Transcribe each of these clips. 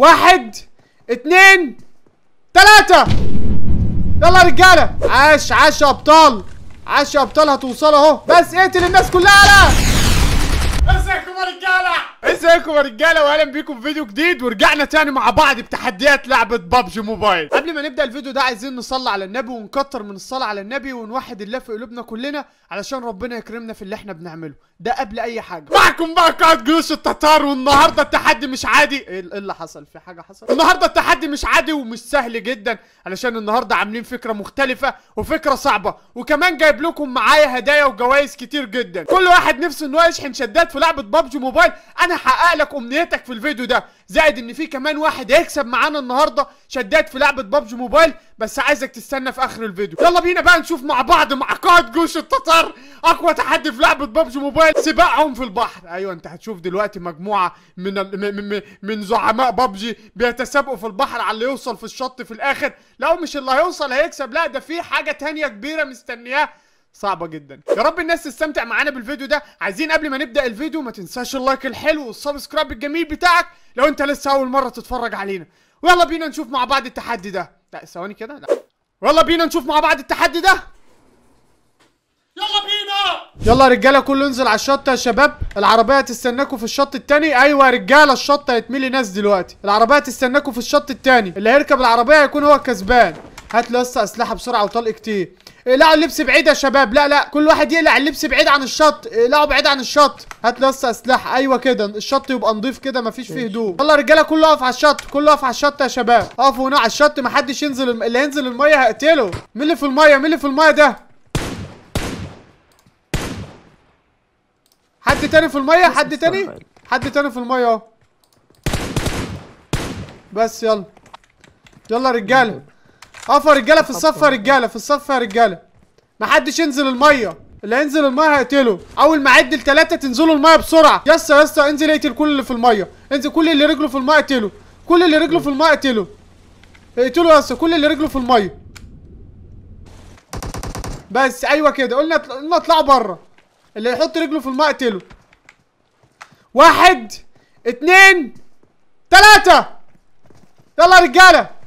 واحد اثنين ثلاثة يلا يا رجالة عاش عاش يا ابطال عاش يا ابطال هتوصل اهو بس اقتل الناس كلها لا ازيكم يا رجالة ازيكم إيه، يا رجاله واهلا بيكم في فيديو جديد ورجعنا تاني مع بعض بتحديات لعبه ببجي موبايل قبل ما نبدا الفيديو ده عايزين نصلي على النبي ونكتر من الصلاه على النبي ونوحد الله في قلوبنا كلنا علشان ربنا يكرمنا في اللي احنا بنعمله ده قبل اي حاجه معكم بقى قائد جيوش التتار والنهارده التحدي مش عادي ايه, إيه اللي حصل في حاجه حصل النهارده التحدي مش عادي ومش سهل جدا علشان النهارده عاملين فكره مختلفه وفكره صعبه وكمان جايب لكم معايا هدايا وجوائز كتير جدا كل واحد نفسه ان هو يشحن شدات في لعبه ببجي موبايل انا هحقق لك امنيتك في الفيديو ده زائد ان في كمان واحد هيكسب معانا النهارده شداد في لعبه ببجي موبايل بس عايزك تستنى في اخر الفيديو يلا بينا بقى نشوف مع بعض مع قائد جيوش التتار اقوى تحدي في لعبه ببجي موبايل سباقهم في البحر ايوه انت هتشوف دلوقتي مجموعه من ال... من زعماء ببجي بيتسابقوا في البحر على اللي يوصل في الشط في الاخر لو مش اللي هيوصل هيكسب لا ده في حاجه تانية كبيره مستنياه صعبه جدا يا رب الناس تستمتع معانا بالفيديو ده عايزين قبل ما نبدا الفيديو ما تنساش اللايك الحلو والسبسكرايب الجميل بتاعك لو انت لسه اول مره تتفرج علينا ويلا بينا نشوف مع بعض التحدي ده لا ثواني كده لا ويلا بينا نشوف مع بعض التحدي ده يلا بينا يلا يا رجاله كله انزل على الشط يا شباب العربيه هتستناكم في الشط التاني ايوه يا رجاله الشط هيتملي ناس دلوقتي العربيه هتستناكم في الشط التاني اللي هيركب العربيه هيكون هو الكسبان هات له هسه اسلحه بسرعه وطلق كتير اقلعوا اللبس بعيد يا شباب لا لا كل واحد يقلع اللبس بعيد عن الشط اقلعوا بعيد عن الشط هات له هسه اسلحه ايوه كده الشط يبقى نضيف كده مفيش فيه هدوء يلا رجاله كله اقف على الشط كله اقف على الشط يا شباب اقفوا هنا على الشط محدش ينزل الم... اللي هينزل الميه هقتله مين اللي في الميه مين اللي في الميه ده حد تاني في الميه حد تاني حد تاني في الميه اهو بس يلا يلا رجاله يا رجاله في الصف يا رجاله في الصف يا رجاله محدش ينزل الميه اللي هينزل الميه هيقتله اول ما اعد لثلاثه تنزلوا الميه بسرعه يسا يسا انزل اقتل كل اللي في الميه انزل كل اللي رجله في الميه اقتله كل اللي رجله في الميه اقتله اقتله يسا كل اللي رجله في الميه بس ايوه كده قلنا قلنا اطلعوا بره اللي يحط رجله في الميه اقتله واحد اتنين تلاته يلا يا رجاله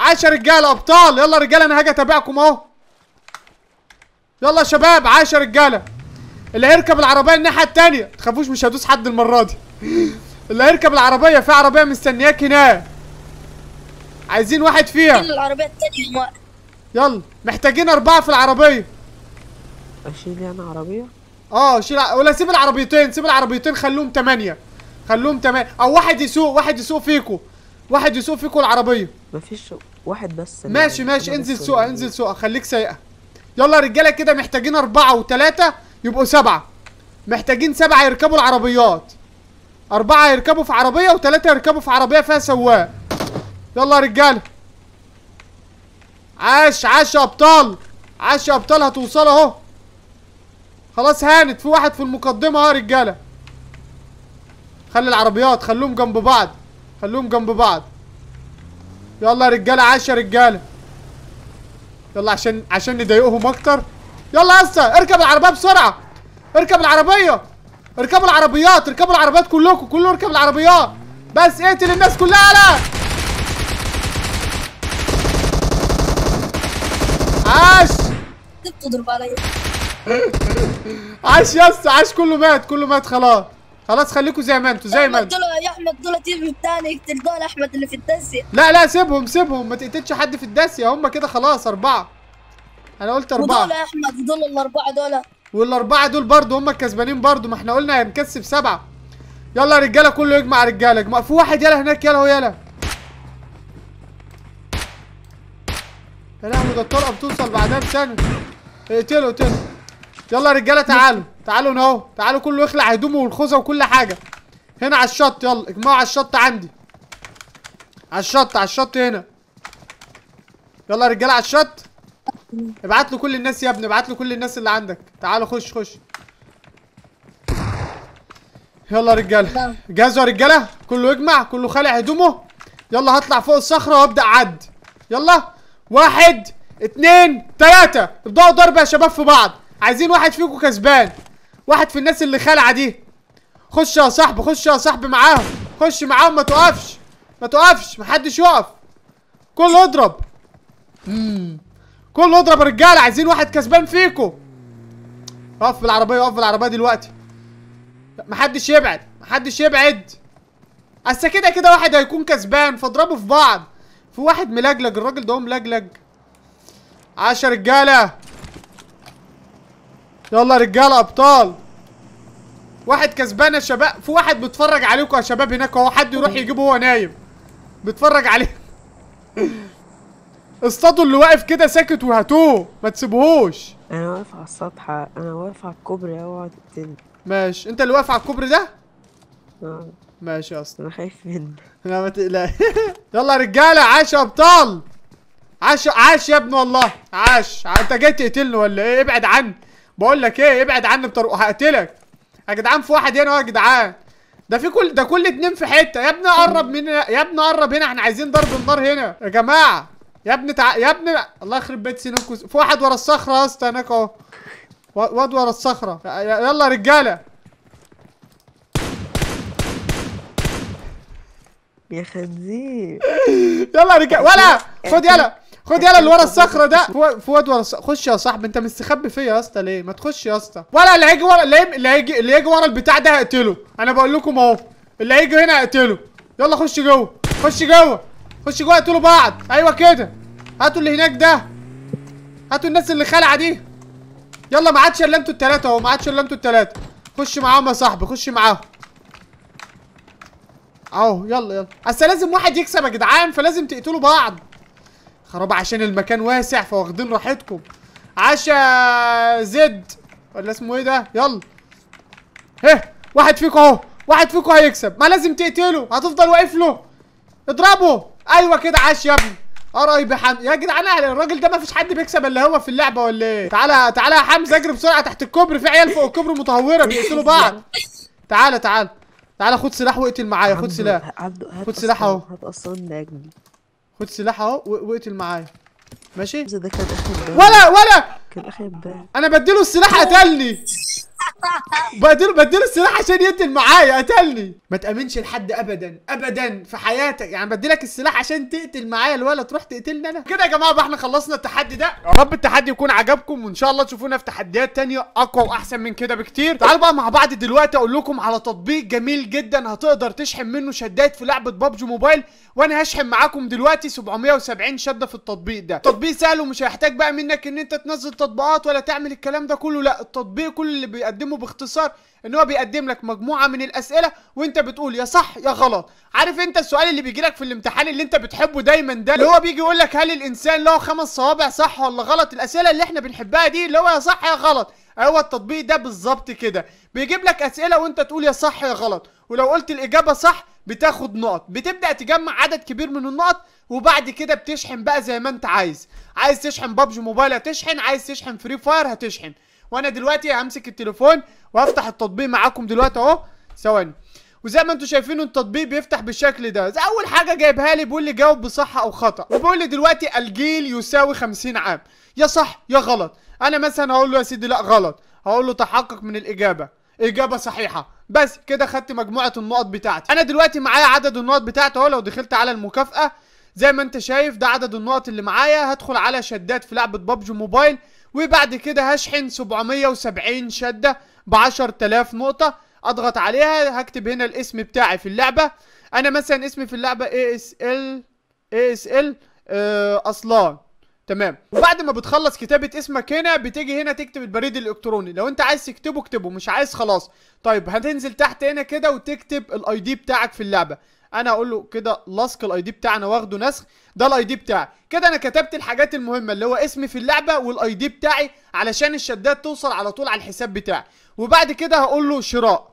عاش يا رجاله ابطال يلا يا رجاله انا هاجي اتابعكم اهو يلا يا شباب عاش يا رجاله اللي هيركب العربيه الناحيه الثانيه متخافوش تخافوش مش هدوس حد المره دي اللي هيركب العربيه في عربيه مستنياك هنا عايزين واحد فيها العربيه الثانيه يلا محتاجين اربعه في العربيه اشيل يعني عربيه اه شيل ولا سيب العربيتين سيب العربيتين خلوهم ثمانيه خلوهم ثمانيه او واحد يسوق واحد يسوق فيكو واحد يسوق فيكو العربيه مفيش واحد بس ماشي ماشي انزل سوق انزل سوق خليك سايقه يلا يا رجاله كده محتاجين اربعه وثلاثه يبقوا سبعه محتاجين سبعه يركبوا العربيات اربعه يركبوا في عربيه وثلاثه يركبوا في عربيه فيها سواق يلا يا رجاله عاش عاش يا ابطال عاش يا ابطال هتوصل اهو خلاص هانت في واحد في المقدمه اهو يا رجاله خلي العربيات خلوهم جنب بعض خلوهم جنب بعض يلا يا رجاله عاش يا رجاله يلا عشان عشان نضايقهم اكتر يلا يا اركب العربيه بسرعه اركب العربيه اركبوا العربيات اركبوا العربيات كلكم كله اركب العربيات بس اقتل الناس كلها لا عاش بتضرب عليا عاش يس عاش كله مات كله مات خلاص خلاص خليكم زي ما انتوا زي ما انتوا يا احمد دول تيم الثاني يقتل دول احمد اللي في الدسيه لا لا سيبهم سيبهم ما تقتلش حد في الدسيه هم كده خلاص اربعه انا قلت اربعه دول يا احمد دول الاربعه دول والاربعه دول برضه هم الكسبانين برضه ما احنا قلنا هنكسب سبعه يلا يا رجاله كله يجمع رجاله اجمع في واحد يلا هناك يلا هو يلا يا لهوي ده الطلقه بتوصل بعدها بسنه اقتله اقتله يلا يا رجاله تعالوا تعالوا هنا اهو تعالوا كله يخلع هدومه والخوذه وكل حاجه هنا على الشط يلا اجمعوا على الشط عندي على الشط على الشط هنا يلا يا رجاله على الشط ابعت له كل الناس يا ابني ابعت له كل الناس اللي عندك تعالوا خش خش يلا يا رجاله جهزوا يا رجاله كله يجمع كله خالع هدومه يلا هطلع فوق الصخره وابدا عد يلا واحد اتنين تلاته ابداوا ضرب يا شباب في بعض عايزين واحد فيكم كسبان واحد في الناس اللي خلعه دي خش يا صاحبي خش يا صاحبي معاهم خش معاهم ما توقفش ما ما محدش يقف كله اضرب مم. كله اضرب يا رجاله عايزين واحد كسبان فيكو اقف بالعربيه اقف بالعربيه دلوقتي محدش يبعد محدش يبعد اصل كده كده واحد هيكون كسبان فاضربوا في بعض في واحد ملجلج الراجل ده هو ملجلج عشا رجاله يلا رجاله ابطال واحد كسبان يا شباب في واحد بيتفرج عليكم يا شباب هناك هو حد يروح يجيبه وهو نايم بيتفرج عليه اصطادوا اللي واقف كده ساكت وهاتوه ما تسيبوهوش انا واقف على السطح انا واقف على الكوبري اوعى تقتلني ماشي انت اللي واقف على الكوبري ده اه ماشي يا اسطى انا خايف منه لا ما تقلقش يلا يا رجاله عاش يا ابطال عاش عاش يا ابني والله عاش انت جاي تقتلني ولا ايه ابعد عني بقول لك ايه ابعد عني بطرق هقتلك يا جدعان في واحد هنا يا جدعان ده في كل ده كل اتنين في حته يا ابني قرب من يا ابني قرب هنا احنا عايزين ضرب النار هنا يا جماعه يا ابني تع... يا ابني الله يخرب بيت سينكو في واحد ورا الصخره يا اسطى هناك اهو واد ورا الصخره يلا رجاله يا خنزير يلا رجاله ولا خد يلا خد يلا اللي ورا الصخره ده فؤاد ورا خش يا صاحبي انت مستخبي فيا يا اسطى ليه ما تخش يا اسطى ولا اللي هيجي ورا اللي هيجي اللي هيجي ورا البتاع ده هقتله انا بقول لكم اهو اللي هيجي هنا هقتله يلا خش جوه خش جوه خش جوه اقتلوا بعض ايوه كده هاتوا اللي هناك ده هاتوا الناس اللي خلعه دي يلا ما عادش الا انتوا التلاته اهو ما عادش الا انتوا التلاته خش معاهم يا صاحبي خش معاهم اهو يلا يلا اصل لازم واحد يكسب يا جدعان فلازم تقتلوا بعض خرابة عشان المكان واسع فواخدين راحتكم عشا زد ولا اسمه ايه ده يلا هه ايه، واحد فيكم اهو واحد فيكم هيكسب ما لازم تقتله هتفضل واقف له اضربه ايوه كده عاش يا ابني قرايب حمزه يا جدعان الراجل ده ما فيش حد بيكسب الا هو في اللعبه ولا ايه تعالى تعالى يا حمزه اجري بسرعه تحت الكوبري في عيال فوق الكوبري متهوره بيقتلوا بعض تعالى تعالى تعالى خد سلاح واقتل معايا خد سلاح خد سلاح اهو هتقصرني يا ابني خد سلاح اهو واقتل معايا ماشي ولا ولا كان انا بديله السلاح قتلني بدل بدل السلاح عشان يقتل معايا قتلني ما تامنش لحد ابدا ابدا في حياتك يعني بديلك السلاح عشان تقتل معايا الولد تروح تقتلني انا كده يا جماعه بقى احنا خلصنا التحدي ده يا رب التحدي يكون عجبكم وان شاء الله تشوفونا في تحديات ثانيه اقوى واحسن من كده بكتير تعالوا بقى مع بعض دلوقتي اقول لكم على تطبيق جميل جدا هتقدر تشحن منه شدات في لعبه ببجي موبايل وانا هشحن معاكم دلوقتي 770 شده في التطبيق ده تطبيق سهل ومش هيحتاج بقى منك ان انت تنزل تطبيقات ولا تعمل الكلام ده كله لا التطبيق كل اللي بيقدمه بيقدمه باختصار ان هو بيقدم لك مجموعه من الاسئله وانت بتقول يا صح يا غلط عارف انت السؤال اللي بيجي لك في الامتحان اللي انت بتحبه دايما ده اللي هو بيجي يقول لك هل الانسان له خمس صوابع صح ولا غلط الاسئله اللي احنا بنحبها دي اللي هو يا صح يا غلط هو أيوة التطبيق ده بالظبط كده بيجيب لك اسئله وانت تقول يا صح يا غلط ولو قلت الاجابه صح بتاخد نقط بتبدا تجمع عدد كبير من النقط وبعد كده بتشحن بقى زي ما انت عايز عايز تشحن بابجي موبايل هتشحن عايز تشحن فري فاير هتشحن وانا دلوقتي همسك التليفون وهفتح التطبيق معاكم دلوقتي اهو ثواني وزي ما انتم شايفين التطبيق بيفتح بالشكل ده زي اول حاجه جايبها لي بيقول لي جاوب بصح او خطا وبيقول لي دلوقتي الجيل يساوي 50 عام يا صح يا غلط انا مثلا هقول له يا سيدي لا غلط هقول له تحقق من الاجابه اجابه صحيحه بس كده خدت مجموعه النقط بتاعتي انا دلوقتي معايا عدد النقط بتاعتي اهو لو دخلت على المكافاه زي ما انت شايف ده عدد النقط اللي معايا هدخل على شدات في لعبه ببجي موبايل وبعد كده هشحن 770 شدة ب 10000 نقطة اضغط عليها هكتب هنا الاسم بتاعي في اللعبة انا مثلا اسمي في اللعبة ASL ASL آه اصلان تمام وبعد ما بتخلص كتابة اسمك هنا بتيجي هنا تكتب البريد الالكتروني لو انت عايز تكتبه اكتبه مش عايز خلاص طيب هتنزل تحت هنا كده وتكتب الاي دي بتاعك في اللعبة انا هقول له كده لصق الاي دي بتاعنا واخده نسخ ده الاي دي بتاعي كده انا كتبت الحاجات المهمه اللي هو اسمي في اللعبه والاي دي بتاعي علشان الشدات توصل على طول على الحساب بتاعي وبعد كده هقول له شراء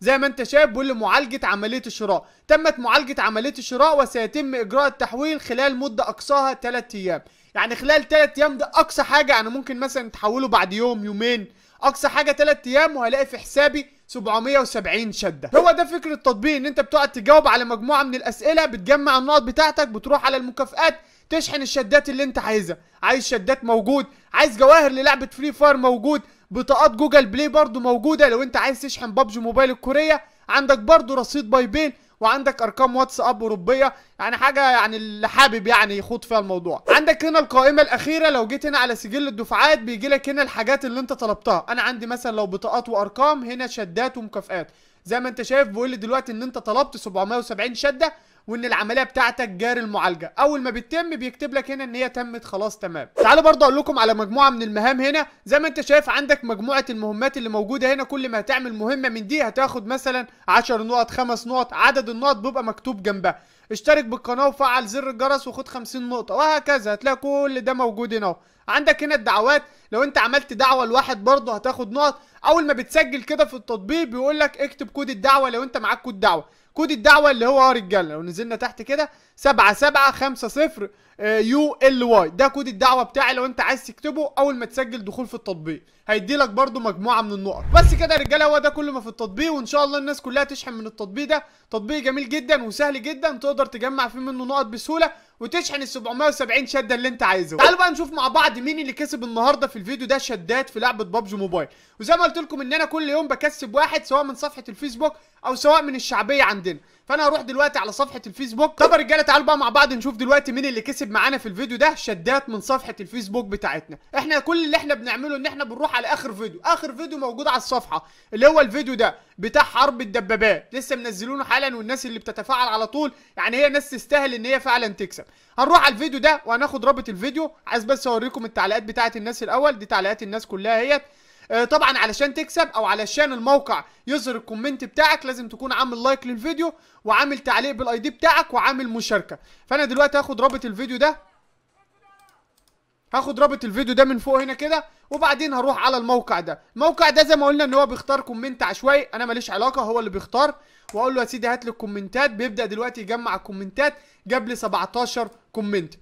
زي ما انت شايف بيقول لي معالجه عمليه الشراء تمت معالجه عمليه الشراء وسيتم اجراء التحويل خلال مده اقصاها 3 ايام يعني خلال 3 ايام ده اقصى حاجه انا ممكن مثلا تحوله بعد يوم يومين اقصى حاجه 3 ايام وهلاقي في حسابي 770 شده هو ده فكره التطبيق ان انت بتقعد تجاوب على مجموعه من الاسئله بتجمع النقط بتاعتك بتروح على المكافئات تشحن الشدات اللي انت عايزها عايز شدات موجود عايز جواهر للعبه فري فاير موجود بطاقات جوجل بلاي برضو موجوده لو انت عايز تشحن ببجي موبايل الكوريه عندك برضو رصيد باي بيل وعندك ارقام واتس اب اوروبيه يعني حاجه يعني اللي حابب يعني يخوض فيها الموضوع عندك هنا القائمه الاخيره لو جيت هنا على سجل الدفعات بيجي لك هنا الحاجات اللي انت طلبتها انا عندي مثلا لو بطاقات وارقام هنا شدات ومكافئات زي ما انت شايف بيقول لي دلوقتي ان انت طلبت 770 شده وان العمليه بتاعتك جاري المعالجه اول ما بتتم بيكتب لك هنا ان هي تمت خلاص تمام تعالوا برضه اقول لكم على مجموعه من المهام هنا زي ما انت شايف عندك مجموعه المهمات اللي موجوده هنا كل ما هتعمل مهمه من دي هتاخد مثلا 10 نقط 5 نقط عدد النقط بيبقى مكتوب جنبها اشترك بالقناه وفعل زر الجرس وخد 50 نقطه وهكذا هتلاقي كل ده موجود هنا عندك هنا الدعوات لو انت عملت دعوه لواحد برضه هتاخد نقط اول ما بتسجل كده في التطبيق بيقول لك اكتب كود الدعوه لو انت معاك كود دعوه كود الدعوه اللي هو رجاله لو نزلنا تحت كده 7750 يو ال واي ده كود الدعوه بتاعي لو انت عايز تكتبه اول ما تسجل دخول في التطبيق هيدي لك برده مجموعه من النقط بس كده يا رجاله هو ده كل ما في التطبيق وان شاء الله الناس كلها تشحن من التطبيق ده تطبيق جميل جدا وسهل جدا تقدر تجمع فيه منه نقط بسهوله وتشحن ال 770 شده اللي انت عايزه تعالوا بقى نشوف مع بعض مين اللي كسب النهارده في الفيديو ده شدات في لعبه ببجي موبايل وزي ما قلت لكم ان انا كل يوم بكسب واحد سواء من صفحه الفيسبوك او سواء من الشعبيه عندنا فانا هروح دلوقتي على صفحه الفيسبوك طب يا رجاله تعالوا بقى مع بعض نشوف دلوقتي مين اللي كسب معانا في الفيديو ده شدات من صفحه الفيسبوك بتاعتنا احنا كل اللي احنا بنعمله ان احنا بنروح على اخر فيديو اخر فيديو موجود على الصفحه اللي هو الفيديو ده بتاع حرب الدبابات لسه منزلونه حالا والناس اللي بتتفاعل على طول يعني هي ناس تستاهل ان هي فعلا تكسب هنروح على الفيديو ده وهناخد رابط الفيديو عايز بس اوريكم التعليقات بتاعه الناس الاول دي تعليقات الناس كلها اهيت آه، طبعا علشان تكسب او علشان الموقع يظهر الكومنت بتاعك لازم تكون عامل لايك للفيديو وعامل تعليق بالاي دي بتاعك وعامل مشاركه فانا دلوقتي هاخد رابط الفيديو ده هاخد رابط الفيديو ده من فوق هنا كده وبعدين هروح على الموقع ده الموقع ده زي ما قلنا ان هو بيختار كومنت عشوائي انا ماليش علاقه هو اللي بيختار واقول له يا سيدي هات لي الكومنتات بيبدا دلوقتي يجمع الكومنتات جاب لي 17 كومنت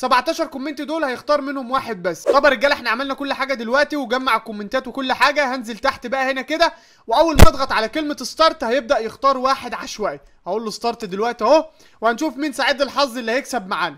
17 كومنت دول هيختار منهم واحد بس طب يا رجاله احنا عملنا كل حاجه دلوقتي وجمع الكومنتات وكل حاجه هنزل تحت بقى هنا كده واول ما اضغط على كلمه ستارت هيبدا يختار واحد عشوائي هقول له ستارت دلوقتي اهو وهنشوف مين سعيد الحظ اللي هيكسب معانا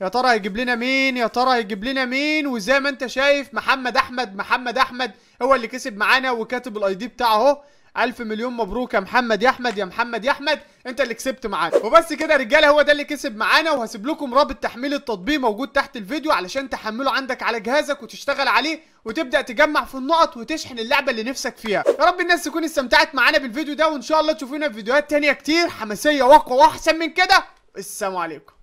يا ترى هيجيب لنا مين يا ترى هيجيب لنا مين وزي ما انت شايف محمد احمد محمد احمد هو اللي كسب معانا وكاتب الاي دي بتاعه اهو الف مليون مبروك يا محمد يا احمد يا محمد يا احمد انت اللي كسبت معانا وبس كده يا رجاله هو ده اللي كسب معانا وهسيب لكم رابط تحميل التطبيق موجود تحت الفيديو علشان تحمله عندك على جهازك وتشتغل عليه وتبدا تجمع في النقط وتشحن اللعبه اللي نفسك فيها يا رب الناس تكون استمتعت معانا بالفيديو ده وان شاء الله تشوفونا في فيديوهات تانية كتير حماسيه واقوى واحسن من كده السلام عليكم